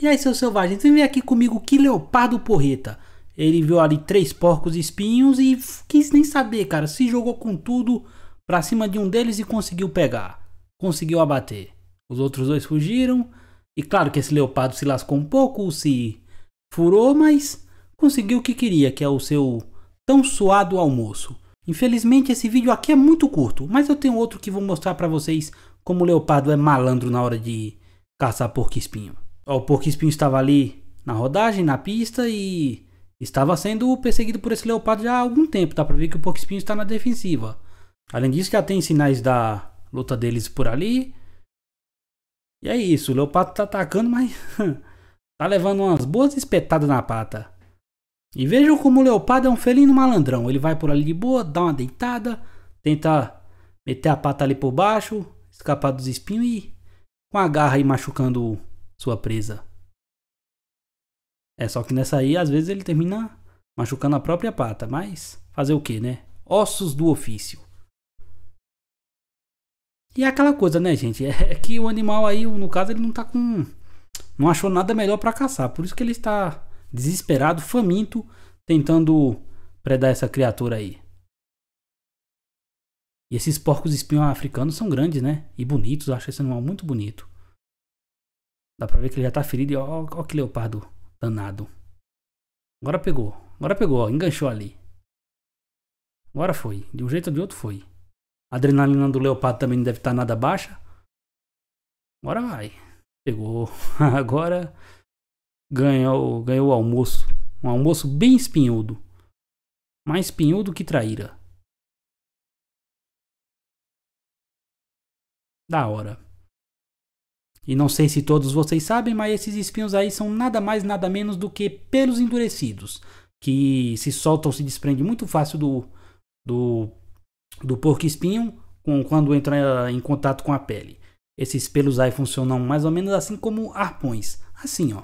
E aí, seu selvagem, vem aqui comigo que leopardo porreta. Ele viu ali três porcos espinhos e quis nem saber, cara. Se jogou com tudo pra cima de um deles e conseguiu pegar. Conseguiu abater. Os outros dois fugiram. E claro que esse leopardo se lascou um pouco, se furou, mas conseguiu o que queria, que é o seu tão suado almoço. Infelizmente esse vídeo aqui é muito curto, mas eu tenho outro que vou mostrar para vocês como o leopardo é malandro na hora de caçar porco espinho. O o espinho estava ali na rodagem, na pista e estava sendo perseguido por esse leopardo já há algum tempo. Dá para ver que o espinho está na defensiva. Além disso, já tem sinais da luta deles por ali. E é isso, o leopardo está atacando, mas está levando umas boas espetadas na pata. E vejam como o leopardo é um felino malandrão. Ele vai por ali de boa, dá uma deitada, tenta meter a pata ali por baixo, escapar dos espinhos e com a garra aí machucando sua presa. É só que nessa aí, às vezes ele termina machucando a própria pata, mas fazer o que, né? Ossos do ofício. E é aquela coisa, né, gente? É, é que o animal aí, no caso, ele não tá com. Não achou nada melhor para caçar. Por isso que ele está desesperado, faminto, tentando predar essa criatura aí. E esses porcos espinhos africanos são grandes, né? E bonitos. Eu acho esse animal muito bonito. Dá pra ver que ele já tá ferido. E ó, ó que leopardo danado. Agora pegou. Agora pegou, ó, enganchou ali. Agora foi. De um jeito ou de outro foi. A adrenalina do leopardo também não deve estar tá nada baixa. Agora vai. Pegou. Agora ganhou, ganhou o almoço. Um almoço bem espinhudo. Mais espinhudo que traíra. Da hora. E não sei se todos vocês sabem, mas esses espinhos aí são nada mais nada menos do que pelos endurecidos, que se soltam, se desprende muito fácil do, do, do porco espinho com, quando entra em contato com a pele. Esses pelos aí funcionam mais ou menos assim como arpões, assim ó,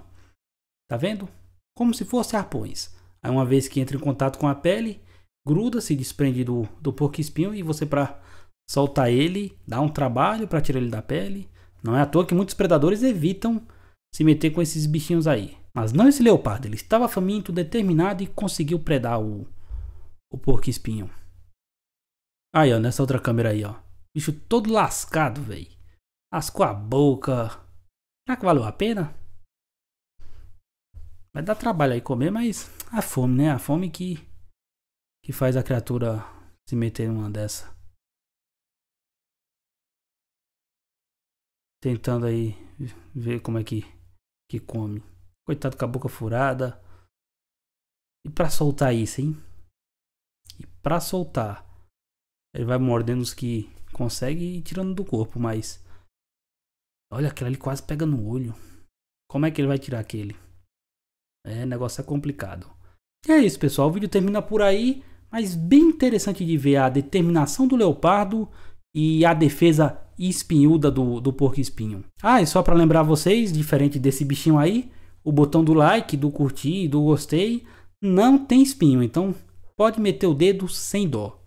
tá vendo? Como se fosse arpões. Aí uma vez que entra em contato com a pele, gruda, se desprende do, do porco espinho e você para soltar ele, dá um trabalho para tirar ele da pele não é à toa que muitos predadores evitam se meter com esses bichinhos aí. Mas não esse leopardo, ele estava faminto, determinado e conseguiu predar o, o porco espinho. Aí, ó, nessa outra câmera aí, ó. Bicho todo lascado, velho. Lascou a boca. Será que valeu a pena? Vai dar trabalho aí comer, mas a fome, né? A fome que, que faz a criatura se meter numa dessa. tentando aí ver como é que, que come. Coitado com a boca furada. E para soltar isso, hein? E para soltar, ele vai mordendo os que consegue e tirando do corpo, mas olha aquele ali quase pega no olho. Como é que ele vai tirar aquele? É, negócio é complicado. E é isso, pessoal. O vídeo termina por aí, mas bem interessante de ver a determinação do leopardo e a defesa espinhuda do, do porco espinho. Ah, e só para lembrar vocês, diferente desse bichinho aí, o botão do like, do curtir, do gostei, não tem espinho, então pode meter o dedo sem dó.